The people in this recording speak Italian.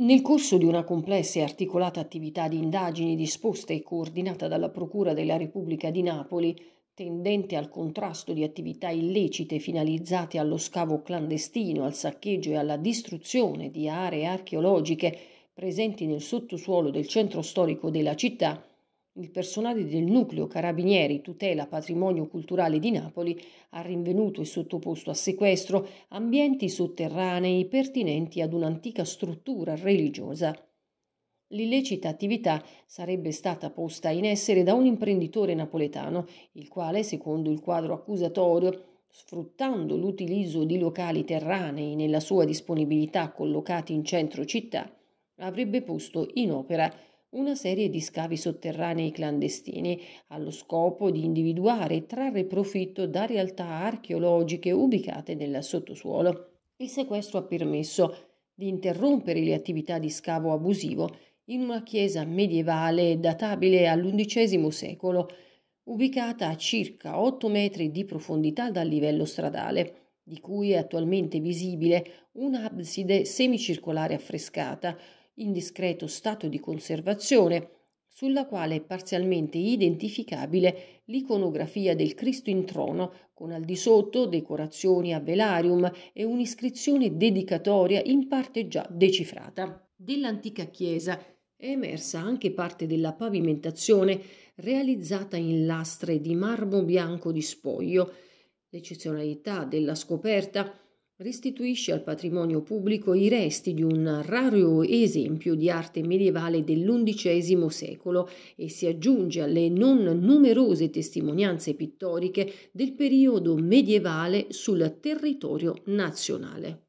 Nel corso di una complessa e articolata attività di indagini disposta e coordinata dalla Procura della Repubblica di Napoli, tendente al contrasto di attività illecite finalizzate allo scavo clandestino, al saccheggio e alla distruzione di aree archeologiche presenti nel sottosuolo del centro storico della città, il personale del nucleo Carabinieri tutela patrimonio culturale di Napoli ha rinvenuto e sottoposto a sequestro ambienti sotterranei pertinenti ad un'antica struttura religiosa. L'illecita attività sarebbe stata posta in essere da un imprenditore napoletano, il quale, secondo il quadro accusatorio, sfruttando l'utilizzo di locali terranei nella sua disponibilità collocati in centro città, avrebbe posto in opera una serie di scavi sotterranei clandestini allo scopo di individuare e trarre profitto da realtà archeologiche ubicate nel sottosuolo. Il sequestro ha permesso di interrompere le attività di scavo abusivo in una chiesa medievale databile all'undicesimo secolo, ubicata a circa 8 metri di profondità dal livello stradale di cui è attualmente visibile un'abside semicircolare affrescata in discreto stato di conservazione, sulla quale è parzialmente identificabile l'iconografia del Cristo in trono, con al di sotto decorazioni a velarium e un'iscrizione dedicatoria in parte già decifrata. Dell'antica chiesa è emersa anche parte della pavimentazione realizzata in lastre di marmo bianco di spoglio. L'eccezionalità della scoperta è restituisce al patrimonio pubblico i resti di un raro esempio di arte medievale dell'undicesimo secolo e si aggiunge alle non numerose testimonianze pittoriche del periodo medievale sul territorio nazionale.